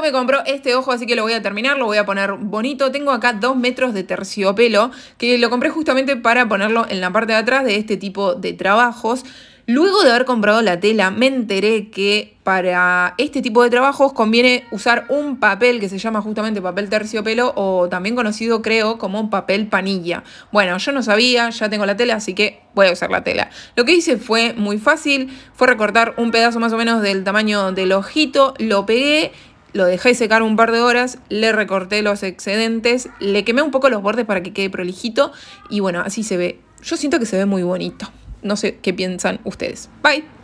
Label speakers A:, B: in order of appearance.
A: me compró este ojo, así que lo voy a terminar, lo voy a poner bonito. Tengo acá dos metros de terciopelo, que lo compré justamente para ponerlo en la parte de atrás de este tipo de trabajos. Luego de haber comprado la tela, me enteré que para este tipo de trabajos conviene usar un papel que se llama justamente papel terciopelo o también conocido creo como papel panilla. Bueno, yo no sabía, ya tengo la tela, así que voy a usar la tela. Lo que hice fue muy fácil, fue recortar un pedazo más o menos del tamaño del ojito, lo pegué lo dejé secar un par de horas, le recorté los excedentes, le quemé un poco los bordes para que quede prolijito y bueno, así se ve. Yo siento que se ve muy bonito. No sé qué
B: piensan ustedes. Bye.